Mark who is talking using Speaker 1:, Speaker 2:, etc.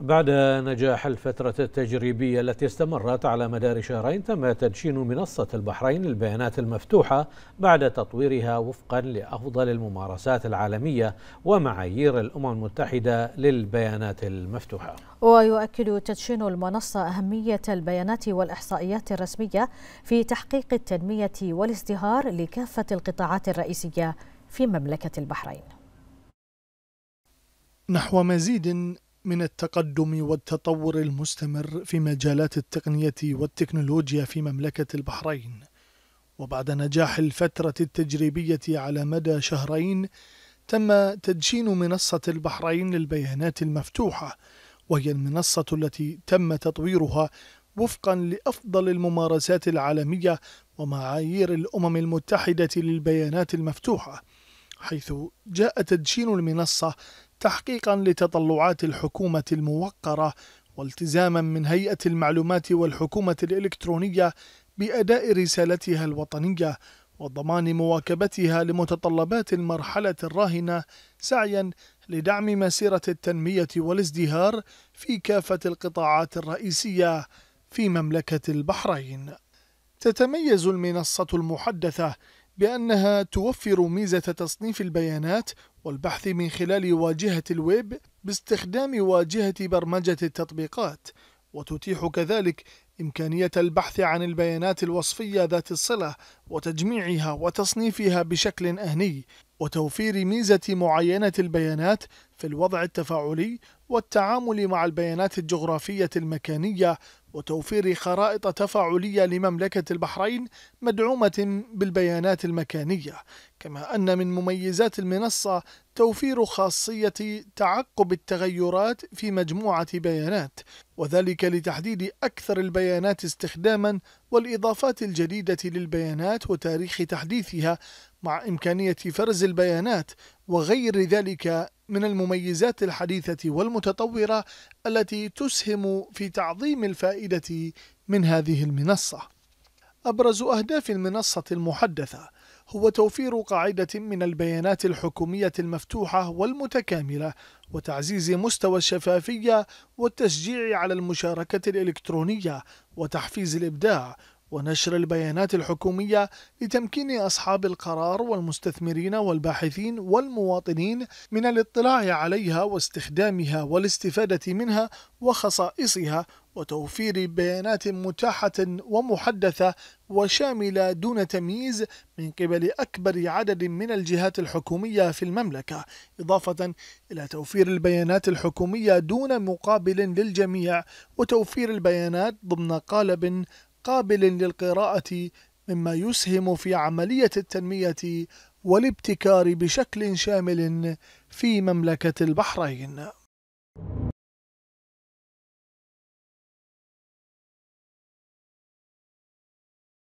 Speaker 1: بعد نجاح الفترة التجريبية التي استمرت على مدار شهرين تم تدشين منصة البحرين للبيانات المفتوحة بعد تطويرها وفقا لأفضل الممارسات العالمية ومعايير الأمم المتحدة للبيانات المفتوحة
Speaker 2: ويؤكد تدشين المنصة أهمية البيانات والإحصائيات الرسمية في تحقيق التنمية والازدهار لكافة القطاعات الرئيسية في مملكة البحرين
Speaker 3: نحو مزيد من التقدم والتطور المستمر في مجالات التقنية والتكنولوجيا في مملكة البحرين وبعد نجاح الفترة التجريبية على مدى شهرين تم تدشين منصة البحرين للبيانات المفتوحة وهي المنصة التي تم تطويرها وفقا لأفضل الممارسات العالمية ومعايير الأمم المتحدة للبيانات المفتوحة حيث جاء تدشين المنصة تحقيقا لتطلعات الحكومة الموقرة والتزاما من هيئة المعلومات والحكومة الإلكترونية بأداء رسالتها الوطنية وضمان مواكبتها لمتطلبات المرحلة الراهنة سعيا لدعم مسيرة التنمية والازدهار في كافة القطاعات الرئيسية في مملكة البحرين. تتميز المنصة المحدثة بأنها توفر ميزة تصنيف البيانات والبحث من خلال واجهة الويب باستخدام واجهة برمجة التطبيقات وتتيح كذلك إمكانية البحث عن البيانات الوصفية ذات الصلة وتجميعها وتصنيفها بشكل أهني وتوفير ميزة معينة البيانات في الوضع التفاعلي والتعامل مع البيانات الجغرافية المكانية وتوفير خرائط تفاعلية لمملكة البحرين مدعومة بالبيانات المكانية، كما أن من مميزات المنصة توفير خاصية تعقب التغيرات في مجموعة بيانات، وذلك لتحديد أكثر البيانات استخدامًا والإضافات الجديدة للبيانات وتاريخ تحديثها مع إمكانية فرز البيانات وغير ذلك من المميزات الحديثة والمتطورة التي تسهم في تعظيم الفائدة من هذه المنصة أبرز أهداف المنصة المحدثة هو توفير قاعدة من البيانات الحكومية المفتوحة والمتكاملة وتعزيز مستوى الشفافية والتشجيع على المشاركة الإلكترونية وتحفيز الإبداع ونشر البيانات الحكومية لتمكين أصحاب القرار والمستثمرين والباحثين والمواطنين من الاطلاع عليها واستخدامها والاستفادة منها وخصائصها وتوفير بيانات متاحة ومحدثة وشاملة دون تمييز من قبل أكبر عدد من الجهات الحكومية في المملكة، إضافة إلى توفير البيانات الحكومية دون مقابل للجميع وتوفير البيانات ضمن قالب قابل للقراءة مما يسهم في عملية التنمية والابتكار بشكل شامل في مملكة البحرين